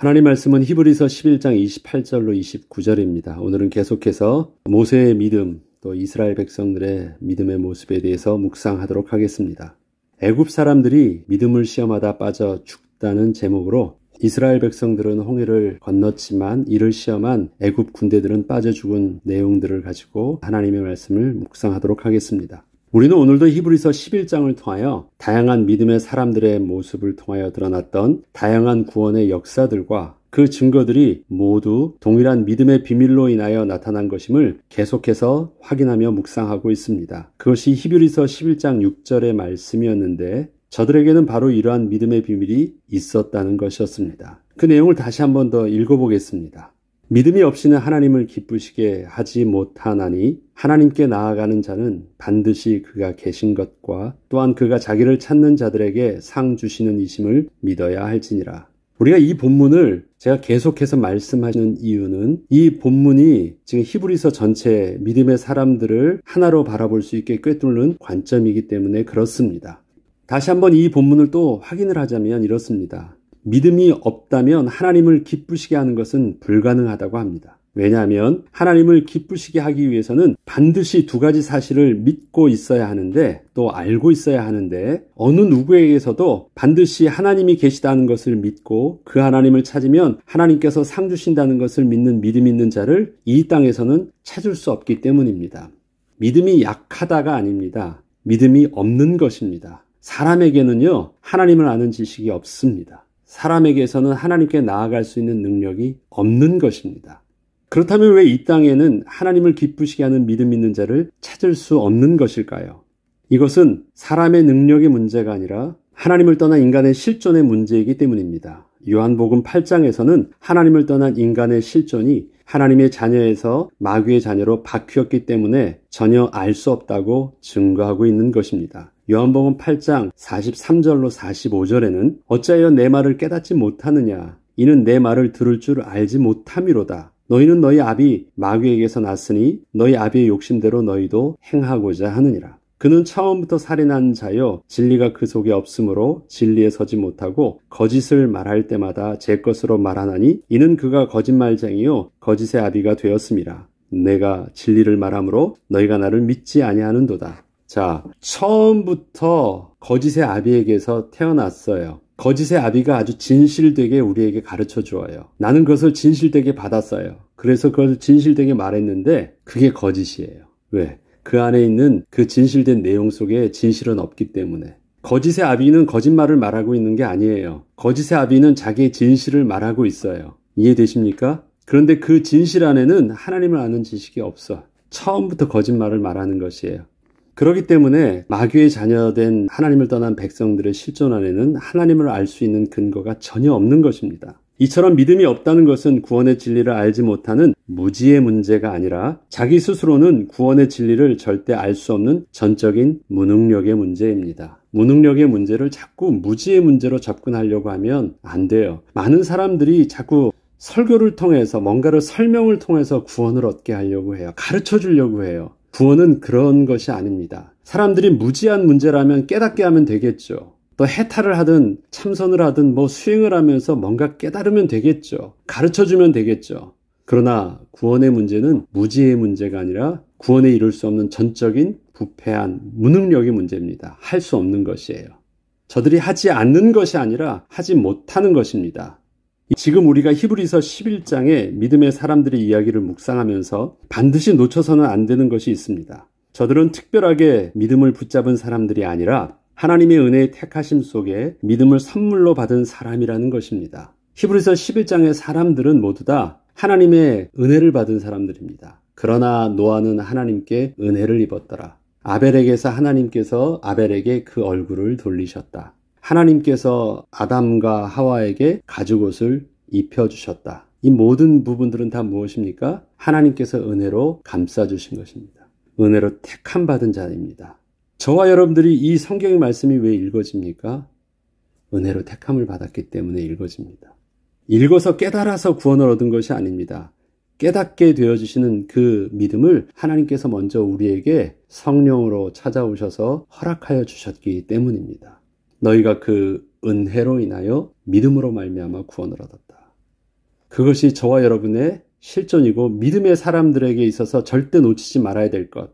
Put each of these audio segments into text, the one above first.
하나님 말씀은 히브리서 11장 28절로 29절입니다. 오늘은 계속해서 모세의 믿음 또 이스라엘 백성들의 믿음의 모습에 대해서 묵상하도록 하겠습니다. 애굽 사람들이 믿음을 시험하다 빠져 죽다는 제목으로 이스라엘 백성들은 홍해를 건넜지만 이를 시험한 애굽 군대들은 빠져 죽은 내용들을 가지고 하나님의 말씀을 묵상하도록 하겠습니다. 우리는 오늘도 히브리서 11장을 통하여 다양한 믿음의 사람들의 모습을 통하여 드러났던 다양한 구원의 역사들과 그 증거들이 모두 동일한 믿음의 비밀로 인하여 나타난 것임을 계속해서 확인하며 묵상하고 있습니다. 그것이 히브리서 11장 6절의 말씀이었는데 저들에게는 바로 이러한 믿음의 비밀이 있었다는 것이었습니다. 그 내용을 다시 한번 더 읽어보겠습니다. 믿음이 없이는 하나님을 기쁘시게 하지 못하나니 하나님께 나아가는 자는 반드시 그가 계신 것과 또한 그가 자기를 찾는 자들에게 상 주시는 이심을 믿어야 할지니라. 우리가 이 본문을 제가 계속해서 말씀하는 시 이유는 이 본문이 지금 히브리서 전체 믿음의 사람들을 하나로 바라볼 수 있게 꿰뚫는 관점이기 때문에 그렇습니다. 다시 한번 이 본문을 또 확인을 하자면 이렇습니다. 믿음이 없다면 하나님을 기쁘시게 하는 것은 불가능하다고 합니다. 왜냐하면 하나님을 기쁘시게 하기 위해서는 반드시 두 가지 사실을 믿고 있어야 하는데 또 알고 있어야 하는데 어느 누구에게서도 반드시 하나님이 계시다는 것을 믿고 그 하나님을 찾으면 하나님께서 상 주신다는 것을 믿는 믿음 있는 자를 이 땅에서는 찾을 수 없기 때문입니다. 믿음이 약하다가 아닙니다. 믿음이 없는 것입니다. 사람에게는요, 하나님을 아는 지식이 없습니다. 사람에게서는 하나님께 나아갈 수 있는 능력이 없는 것입니다. 그렇다면 왜 이 땅에는 하나님을 기쁘시게 하는 믿음 있는 자를 찾을 수 없는 것일까요? 이것은 사람의 능력의 문제가 아니라 하나님을 떠난 인간의 실존의 문제이기 때문입니다. 요한복음 8장에서는 하나님을 떠난 인간의 실존이 하나님의 자녀에서 마귀의 자녀로 바뀌었기 때문에 전혀 알 수 없다고 증거하고 있는 것입니다. 요한복음 8장 43절로 45절에는 어찌하여 내 말을 깨닫지 못하느냐 이는 내 말을 들을 줄 알지 못함이로다 너희는 너희 아비 마귀에게서 났으니 너희 아비의 욕심대로 너희도 행하고자 하느니라 그는 처음부터 살인한 자여 진리가 그 속에 없으므로 진리에 서지 못하고 거짓을 말할 때마다 제 것으로 말하나니 이는 그가 거짓말쟁이요 거짓의 아비가 되었습니다. 내가 진리를 말하므로 너희가 나를 믿지 아니하는도다. 자, 처음부터 거짓의 아비에게서 태어났어요. 거짓의 아비가 아주 진실되게 우리에게 가르쳐 주어요. 나는 그것을 진실되게 받았어요. 그래서 그걸 진실되게 말했는데 그게 거짓이에요. 왜? 그 안에 있는 그 진실된 내용 속에 진실은 없기 때문에. 거짓의 아비는 거짓말을 말하고 있는 게 아니에요. 거짓의 아비는 자기의 진실을 말하고 있어요. 이해되십니까? 그런데 그 진실 안에는 하나님을 아는 지식이 없어. 처음부터 거짓말을 말하는 것이에요. 그렇기 때문에 마귀의 자녀된 하나님을 떠난 백성들의 실존 안에는 하나님을 알 수 있는 근거가 전혀 없는 것입니다. 이처럼 믿음이 없다는 것은 구원의 진리를 알지 못하는 무지의 문제가 아니라 자기 스스로는 구원의 진리를 절대 알 수 없는 전적인 무능력의 문제입니다. 무능력의 문제를 자꾸 무지의 문제로 접근하려고 하면 안 돼요. 많은 사람들이 자꾸 설교를 통해서 뭔가를 설명을 통해서 구원을 얻게 하려고 해요. 가르쳐 주려고 해요. 구원은 그런 것이 아닙니다. 사람들이 무지한 문제라면 깨닫게 하면 되겠죠. 또 해탈을 하든 참선을 하든 뭐 수행을 하면서 뭔가 깨달으면 되겠죠. 가르쳐 주면 되겠죠. 그러나 구원의 문제는 무지의 문제가 아니라 구원에 이룰 수 없는 전적인 부패한 무능력의 문제입니다. 할 수 없는 것이에요. 저들이 하지 않는 것이 아니라 하지 못하는 것입니다. 지금 우리가 히브리서 1 1장에 믿음의 사람들의 이야기를 묵상하면서 반드시 놓쳐서는 안 되는 것이 있습니다. 저들은 특별하게 믿음을 붙잡은 사람들이 아니라 하나님의 은혜의 택하심 속에 믿음을 선물로 받은 사람이라는 것입니다. 히브리서 11장의 사람들은 모두 다 하나님의 은혜를 받은 사람들입니다. 그러나 노아는 하나님께 은혜를 입었더라. 아벨에게서 하나님께서 아벨에게 그 얼굴을 돌리셨다. 하나님께서 아담과 하와에게 가죽옷을 입혀주셨다. 이 모든 부분들은 다 무엇입니까? 하나님께서 은혜로 감싸주신 것입니다. 은혜로 택함 받은 자입니다. 저와 여러분들이 이 성경의 말씀이 왜 읽어집니까? 은혜로 택함을 받았기 때문에 읽어집니다. 읽어서 깨달아서 구원을 얻은 것이 아닙니다. 깨닫게 되어주시는 그 믿음을 하나님께서 먼저 우리에게 성령으로 찾아오셔서 허락하여 주셨기 때문입니다. 너희가 그 은혜로 인하여 믿음으로 말미암아 구원을 얻었다. 그것이 저와 여러분의 실존이고 믿음의 사람들에게 있어서 절대 놓치지 말아야 될 것.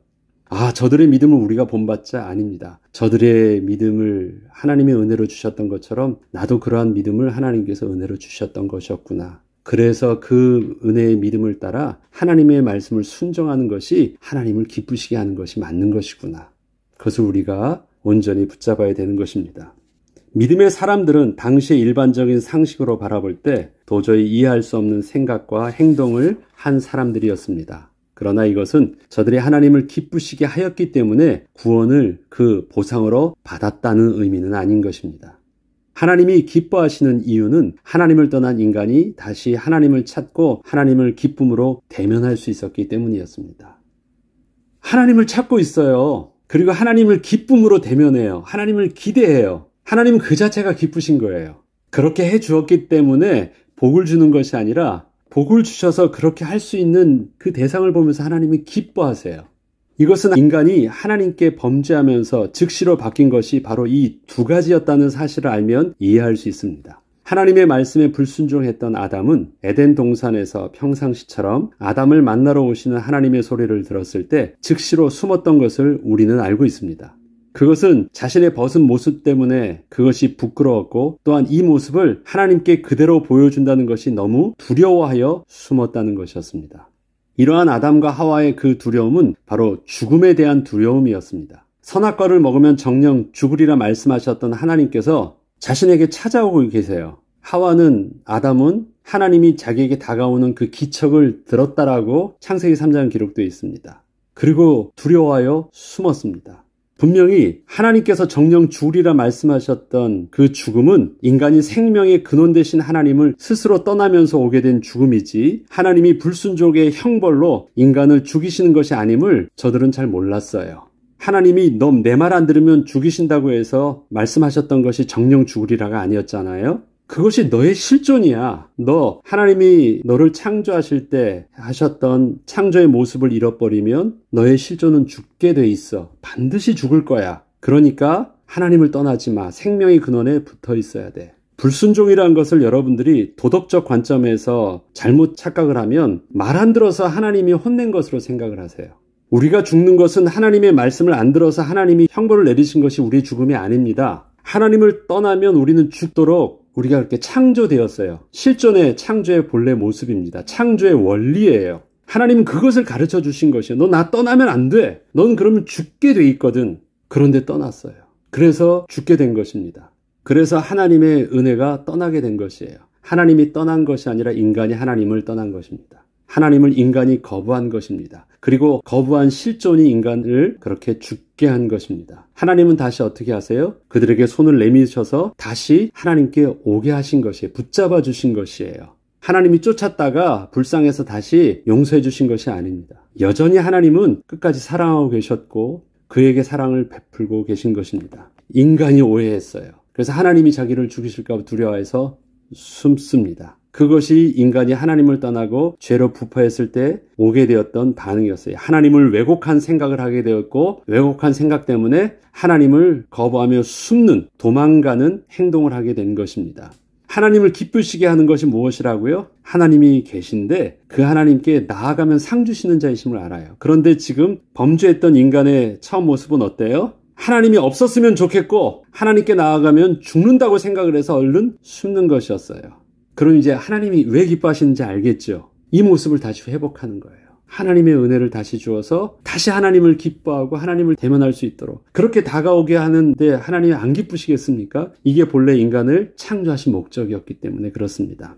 아, 저들의 믿음을 우리가 본받자 아닙니다. 저들의 믿음을 하나님의 은혜로 주셨던 것처럼 나도 그러한 믿음을 하나님께서 은혜로 주셨던 것이었구나. 그래서 그 은혜의 믿음을 따라 하나님의 말씀을 순종하는 것이 하나님을 기쁘시게 하는 것이 맞는 것이구나. 그것을 우리가 온전히 붙잡아야 되는 것입니다. 믿음의 사람들은 당시의 일반적인 상식으로 바라볼 때 도저히 이해할 수 없는 생각과 행동을 한 사람들이었습니다. 그러나 이것은 저들이 하나님을 기쁘시게 하였기 때문에 구원을 그 보상으로 받았다는 의미는 아닌 것입니다. 하나님이 기뻐하시는 이유는 하나님을 떠난 인간이 다시 하나님을 찾고 하나님을 기쁨으로 대면할 수 있었기 때문이었습니다. 하나님을 찾고 있어요. 그리고 하나님을 기쁨으로 대면해요. 하나님을 기대해요. 하나님 은그 자체가 기쁘신 거예요. 그렇게 해 주었기 때문에 복을 주는 것이 아니라 복을 주셔서 그렇게 할 수 있는 그 대상을 보면서 하나님이 기뻐하세요. 이것은 인간이 하나님께 범죄하면서 즉시로 바뀐 것이 바로 이 두 가지였다는 사실을 알면 이해할 수 있습니다. 하나님의 말씀에 불순종했던 아담은 에덴 동산에서 평상시처럼 아담을 만나러 오시는 하나님의 소리를 들었을 때 즉시로 숨었던 것을 우리는 알고 있습니다. 그것은 자신의 벗은 모습 때문에 그것이 부끄러웠고 또한 이 모습을 하나님께 그대로 보여준다는 것이 너무 두려워하여 숨었다는 것이었습니다. 이러한 아담과 하와의 그 두려움은 바로 죽음에 대한 두려움이었습니다. 선악과를 먹으면 정녕 죽으리라 말씀하셨던 하나님께서 자신에게 찾아오고 계세요. 하와는 아담은 하나님이 자기에게 다가오는 그 기척을 들었다라고 창세기 3장 기록되어 있습니다. 그리고 두려워하여 숨었습니다. 분명히 하나님께서 정령 죽으리라 말씀하셨던 그 죽음은 인간이 생명의 근원 되신 하나님을 스스로 떠나면서 오게 된 죽음이지 하나님이 불순족의 형벌로 인간을 죽이시는 것이 아님을 저들은 잘 몰랐어요. 하나님이 너 내 말 안 들으면 죽이신다고 해서 말씀하셨던 것이 정령 죽으리라가 아니었잖아요. 그것이 너의 실존이야. 너 하나님이 너를 창조하실 때 하셨던 창조의 모습을 잃어버리면 너의 실존은 죽게 돼 있어. 반드시 죽을 거야. 그러니까 하나님을 떠나지 마. 생명의 근원에 붙어 있어야 돼. 불순종이라는 것을 여러분들이 도덕적 관점에서 잘못 착각을 하면 말 안 들어서 하나님이 혼낸 것으로 생각을 하세요. 우리가 죽는 것은 하나님의 말씀을 안 들어서 하나님이 형벌을 내리신 것이 우리의 죽음이 아닙니다. 하나님을 떠나면 우리는 죽도록 우리가 그렇게 창조되었어요. 실존의 창조의 본래 모습입니다. 창조의 원리예요. 하나님은 그것을 가르쳐 주신 것이에요. 너 나 떠나면 안 돼. 넌 그러면 죽게 돼 있거든. 그런데 떠났어요. 그래서 죽게 된 것입니다. 그래서 하나님의 은혜가 떠나게 된 것이에요. 하나님이 떠난 것이 아니라 인간이 하나님을 떠난 것입니다. 하나님을 인간이 거부한 것입니다. 그리고 거부한 실존이 인간을 그렇게 죽게 한 것입니다. 하나님은 다시 어떻게 하세요? 그들에게 손을 내미셔서 다시 하나님께 오게 하신 것이에요. 붙잡아 주신 것이에요. 하나님이 쫓았다가 불쌍해서 다시 용서해 주신 것이 아닙니다. 여전히 하나님은 끝까지 사랑하고 계셨고 그에게 사랑을 베풀고 계신 것입니다. 인간이 오해했어요. 그래서 하나님이 자기를 죽이실까 두려워해서 숨습니다. 그것이 인간이 하나님을 떠나고 죄로 부패했을 때 오게 되었던 반응이었어요. 하나님을 왜곡한 생각을 하게 되었고 왜곡한 생각 때문에 하나님을 거부하며 숨는 도망가는 행동을 하게 된 것입니다. 하나님을 기쁘시게 하는 것이 무엇이라고요? 하나님이 계신데 그 하나님께 나아가면 상 주시는 자이심을 알아요. 그런데 지금 범죄했던 인간의 처음 모습은 어때요? 하나님이 없었으면 좋겠고 하나님께 나아가면 죽는다고 생각을 해서 얼른 숨는 것이었어요. 그럼 이제 하나님이 왜 기뻐하시는지 알겠죠. 이 모습을 다시 회복하는 거예요. 하나님의 은혜를 다시 주어서 다시 하나님을 기뻐하고 하나님을 대면할 수 있도록 그렇게 다가오게 하는데 하나님이 안 기쁘시겠습니까? 이게 본래 인간을 창조하신 목적이었기 때문에 그렇습니다.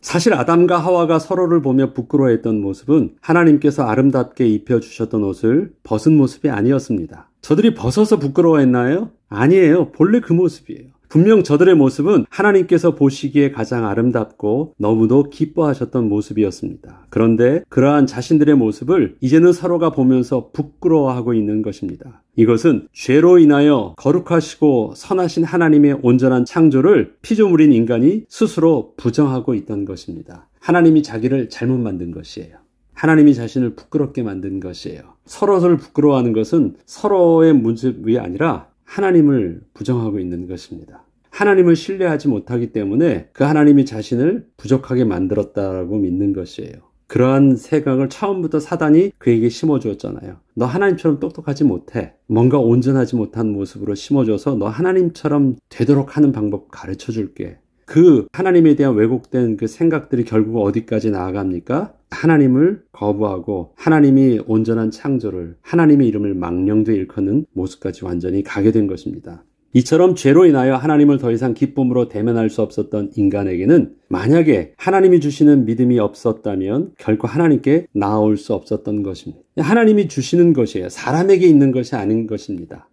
사실 아담과 하와가 서로를 보며 부끄러워했던 모습은 하나님께서 아름답게 입혀주셨던 옷을 벗은 모습이 아니었습니다. 저들이 벗어서 부끄러워했나요? 아니에요. 본래 그 모습이에요. 분명 저들의 모습은 하나님께서 보시기에 가장 아름답고 너무도 기뻐하셨던 모습이었습니다. 그런데 그러한 자신들의 모습을 이제는 서로가 보면서 부끄러워하고 있는 것입니다. 이것은 죄로 인하여 거룩하시고 선하신 하나님의 온전한 창조를 피조물인 인간이 스스로 부정하고 있던 것입니다. 하나님이 자기를 잘못 만든 것이에요. 하나님이 자신을 부끄럽게 만든 것이에요. 서로를 부끄러워하는 것은 서로의 문제이 아니라 하나님을 부정하고 있는 것입니다. 하나님을 신뢰하지 못하기 때문에 그 하나님이 자신을 부족하게 만들었다고 믿는 것이에요. 그러한 생각을 처음부터 사단이 그에게 심어주었잖아요. 너 하나님처럼 똑똑하지 못해. 뭔가 온전하지 못한 모습으로 심어줘서 너 하나님처럼 되도록 하는 방법 가르쳐 줄게. 그 하나님에 대한 왜곡된 그 생각들이 결국 어디까지 나아갑니까? 하나님을 거부하고 하나님이 온전한 창조를 하나님의 이름을 망령되 일컫는 모습까지 완전히 가게 된 것입니다. 이처럼 죄로 인하여 하나님을 더 이상 기쁨으로 대면할 수 없었던 인간에게는 만약에 하나님이 주시는 믿음이 없었다면 결코 하나님께 나올수 없었던 것입니다. 하나님이 주시는 것이에요. 사람에게 있는 것이 아닌 것입니다.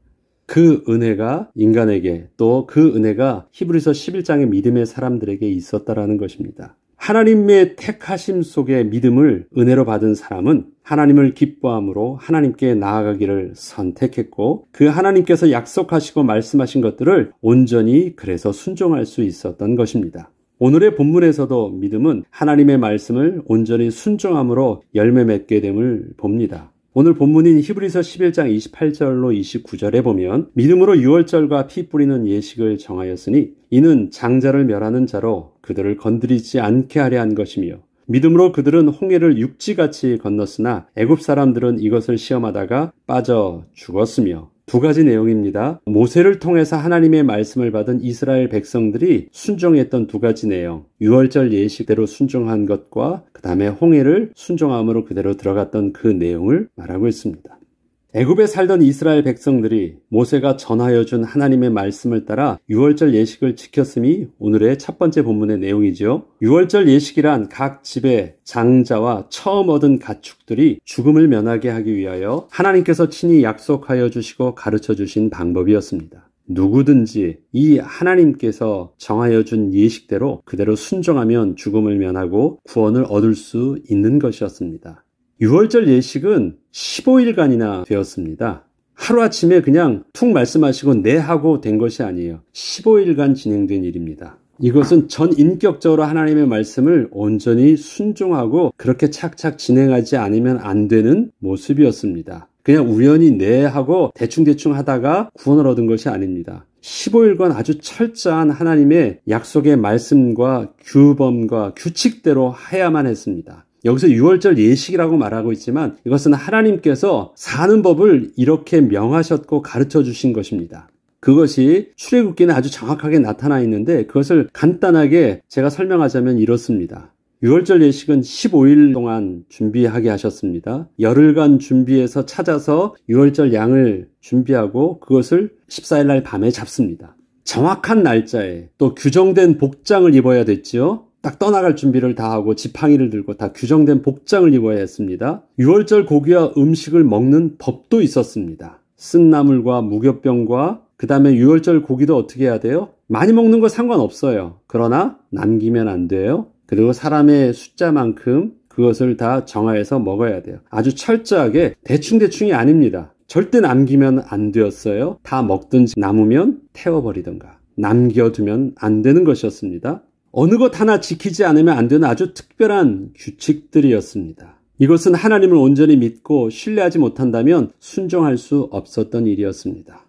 그 은혜가 인간에게 또 그 은혜가 히브리서 11장의 믿음의 사람들에게 있었다라는 것입니다. 하나님의 택하심 속에 믿음을 은혜로 받은 사람은 하나님을 기뻐함으로 하나님께 나아가기를 선택했고 그 하나님께서 약속하시고 말씀하신 것들을 온전히 그래서 순종할 수 있었던 것입니다. 오늘의 본문에서도 믿음은 하나님의 말씀을 온전히 순종함으로 열매 맺게 됨을 봅니다. 오늘 본문인 히브리서 11장 28절로 29절에 보면 믿음으로 유월절과피 뿌리는 예식을 정하였으니 이는 장자를 멸하는 자로 그들을 건드리지 않게 하려 한 것이며 믿음으로 그들은 홍해를 육지같이 건넜으나 애굽 사람들은 이것을 시험하다가 빠져 죽었으며 두 가지 내용입니다. 모세를 통해서 하나님의 말씀을 받은 이스라엘 백성들이 순종했던 두 가지 내용. 유월절 예식대로 순종한 것과 그 다음에 홍해를 순종함으로 그대로 들어갔던 그 내용을 말하고 있습니다. 애굽에 살던 이스라엘 백성들이 모세가 전하여 준 하나님의 말씀을 따라 유월절 예식을 지켰음이 오늘의 첫 번째 본문의 내용이지요. 유월절 예식이란 각 집의 장자와 처음 얻은 가축들이 죽음을 면하게 하기 위하여 하나님께서 친히 약속하여 주시고 가르쳐 주신 방법이었습니다. 누구든지 이 하나님께서 정하여 준 예식대로 그대로 순종하면 죽음을 면하고 구원을 얻을 수 있는 것이었습니다. 6월절 예식은 15일간이나 되었습니다. 하루아침에 그냥 툭 말씀하시고 내네 하고 된 것이 아니에요. 15일간 진행된 일입니다. 이것은 전 인격적으로 하나님의 말씀을 온전히 순종하고 그렇게 착착 진행하지 않으면 안 되는 모습이었습니다. 그냥 우연히 내네 하고 대충대충 하다가 구원을 얻은 것이 아닙니다. 15일간 아주 철저한 하나님의 약속의 말씀과 규범과 규칙대로 해야만 했습니다. 여기서 유월절 예식이라고 말하고 있지만 이것은 하나님께서 사는 법을 이렇게 명하셨고 가르쳐 주신 것입니다. 그것이 출애굽기는 아주 정확하게 나타나 있는데 그것을 간단하게 제가 설명하자면 이렇습니다. 유월절 예식은 15일 동안 준비하게 하셨습니다. 열흘간 준비해서 찾아서 유월절 양을 준비하고 그것을 14일 날 밤에 잡습니다. 정확한 날짜에 또 규정된 복장을 입어야 됐지요. 딱 떠나갈 준비를 다 하고 지팡이를 들고 다 규정된 복장을 입어야 했습니다. 6월절 고기와 음식을 먹는 법도 있었습니다. 쓴나물과 무교병과 그 다음에 6월절 고기도 어떻게 해야 돼요? 많이 먹는 거 상관없어요. 그러나 남기면 안 돼요. 그리고 사람의 숫자만큼 그것을 다 정화해서 먹어야 돼요. 아주 철저하게 대충대충이 아닙니다. 절대 남기면 안 되었어요. 다 먹든지 남으면 태워버리든가. 남겨두면 안 되는 것이었습니다. 어느 것 하나 지키지 않으면 안 되는 아주 특별한 규칙들이었습니다. 이것은 하나님을 온전히 믿고 신뢰하지 못한다면 순종할 수 없었던 일이었습니다.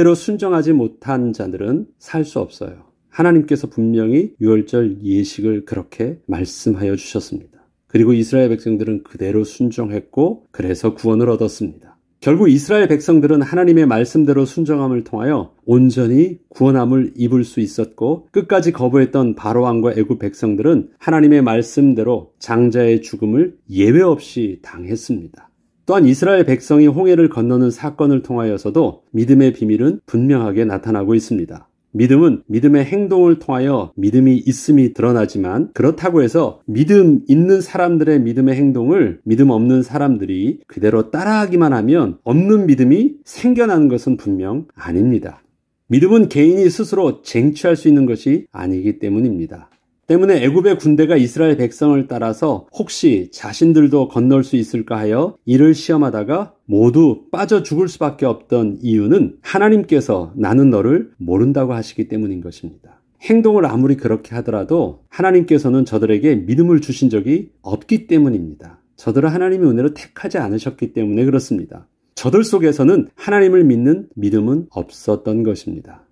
이대로 순종하지 못한 자들은 살 수 없어요. 하나님께서 분명히 유월절 예식을 그렇게 말씀하여 주셨습니다. 그리고 이스라엘 백성들은 그대로 순종했고 그래서 구원을 얻었습니다. 결국 이스라엘 백성들은 하나님의 말씀대로 순정함을 통하여 온전히 구원함을 입을 수 있었고 끝까지 거부했던 바로왕과 애굽 백성들은 하나님의 말씀대로 장자의 죽음을 예외 없이 당했습니다. 또한 이스라엘 백성이 홍해를 건너는 사건을 통하여서도 믿음의 비밀은 분명하게 나타나고 있습니다. 믿음은 믿음의 행동을 통하여 믿음이 있음이 드러나지만 그렇다고 해서 믿음 있는 사람들의 믿음의 행동을 믿음 없는 사람들이 그대로 따라하기만 하면 없는 믿음이 생겨나는 것은 분명 아닙니다. 믿음은 개인이 스스로 쟁취할 수 있는 것이 아니기 때문입니다. 때문에 애굽의 군대가 이스라엘 백성을 따라서 혹시 자신들도 건널 수 있을까 하여 이를 시험하다가 모두 빠져 죽을 수밖에 없던 이유는 하나님께서 나는 너를 모른다고 하시기 때문인 것입니다. 행동을 아무리 그렇게 하더라도 하나님께서는 저들에게 믿음을 주신 적이 없기 때문입니다. 저들을 하나님의 은혜로 택하지 않으셨기 때문에 그렇습니다. 저들 속에서는 하나님을 믿는 믿음은 없었던 것입니다.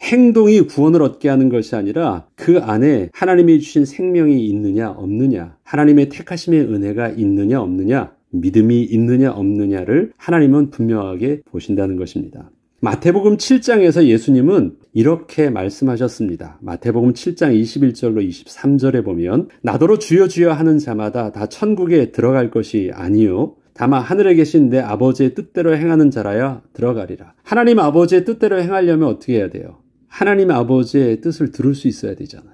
행동이 구원을 얻게 하는 것이 아니라 그 안에 하나님이 주신 생명이 있느냐 없느냐, 하나님의 택하심의 은혜가 있느냐 없느냐, 믿음이 있느냐 없느냐를 하나님은 분명하게 보신다는 것입니다. 마태복음 7장에서 예수님은 이렇게 말씀하셨습니다. 마태복음 7장 21절로 23절에 보면 나더러 주여 주여 하는 자마다 다 천국에 들어갈 것이 아니요 다만 하늘에 계신 내 아버지의 뜻대로 행하는 자라야 들어가리라. 하나님 아버지의 뜻대로 행하려면 어떻게 해야 돼요? 하나님 아버지의 뜻을 들을 수 있어야 되잖아요.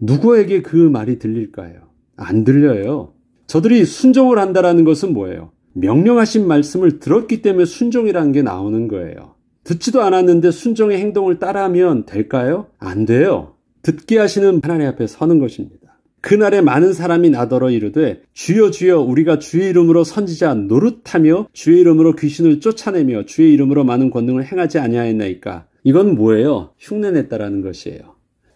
누구에게 그 말이 들릴까요? 안 들려요. 저들이 순종을 한다라는 것은 뭐예요? 명령하신 말씀을 들었기 때문에 순종이라는 게 나오는 거예요. 듣지도 않았는데 순종의 행동을 따라하면 될까요? 안 돼요. 듣게 하시는 하나님 앞에 서는 것입니다. 그날에 많은 사람이 나더러 이르되 주여 주여 우리가 주의 이름으로 선지자 노릇하며 주의 이름으로 귀신을 쫓아내며 주의 이름으로 많은 권능을 행하지 아니하였나이까. 이건 뭐예요? 흉내냈다라는 것이에요.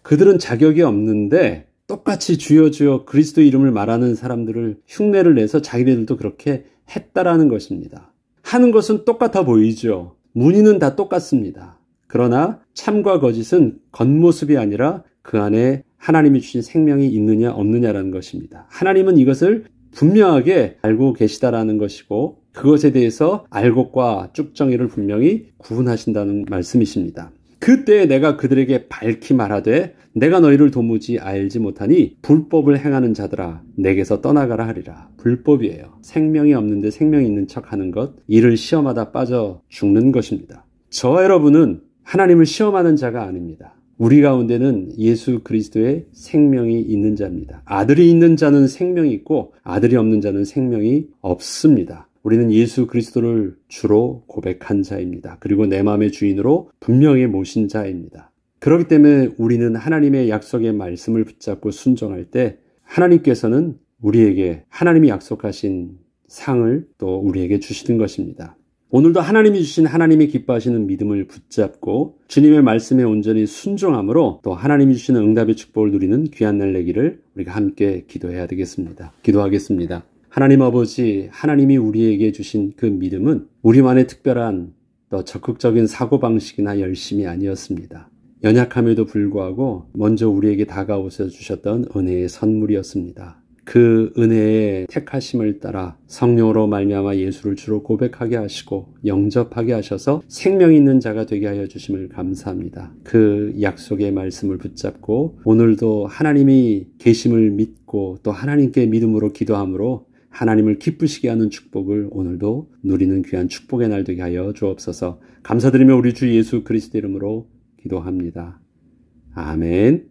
그들은 자격이 없는데 똑같이 주여 주여 그리스도 이름을 말하는 사람들을 흉내를 내서 자기네들도 그렇게 했다라는 것입니다. 하는 것은 똑같아 보이죠. 무늬는 다 똑같습니다. 그러나 참과 거짓은 겉모습이 아니라 그 안에 하나님이 주신 생명이 있느냐 없느냐라는 것입니다. 하나님은 이것을 분명하게 알고 계시다라는 것이고 그것에 대해서 알곡과 쭉정이를 분명히 구분하신다는 말씀이십니다. 그때 내가 그들에게 밝히 말하되 내가 너희를 도무지 알지 못하니 불법을 행하는 자들아 내게서 떠나가라 하리라. 불법이에요. 생명이 없는데 생명이 있는 척 하는 것, 이를 시험하다 빠져 죽는 것입니다. 저와 여러분은 하나님을 시험하는 자가 아닙니다. 우리 가운데는 예수 그리스도의 생명이 있는 자입니다. 아들이 있는 자는 생명이 있고 아들이 없는 자는 생명이 없습니다. 우리는 예수 그리스도를 주로 고백한 자입니다. 그리고 내 마음의 주인으로 분명히 모신 자입니다. 그렇기 때문에 우리는 하나님의 약속의 말씀을 붙잡고 순종할 때 하나님께서는 우리에게 하나님이 약속하신 상을 또 우리에게 주시는 것입니다. 오늘도 하나님이 주신 하나님이 기뻐하시는 믿음을 붙잡고 주님의 말씀에 온전히 순종함으로 또 하나님이 주시는 응답의 축복을 누리는 귀한 날 내기를 우리가 함께 기도해야 되겠습니다. 기도하겠습니다. 하나님 아버지, 하나님이 우리에게 주신 그 믿음은 우리만의 특별한 또 적극적인 사고방식이나 열심이 아니었습니다. 연약함에도 불구하고 먼저 우리에게 다가오셔 주셨던 은혜의 선물이었습니다. 그 은혜의 택하심을 따라 성령으로 말미암아 예수를 주로 고백하게 하시고 영접하게 하셔서 생명 있는 자가 되게 하여 주심을 감사합니다. 그 약속의 말씀을 붙잡고 오늘도 하나님이 계심을 믿고 또 하나님께 믿음으로 기도함으로 하나님을 기쁘시게 하는 축복을 오늘도 누리는 귀한 축복의 날 되게 하여 주옵소서. 감사드리며 우리 주 예수 그리스도 이름으로 기도합니다. 아멘.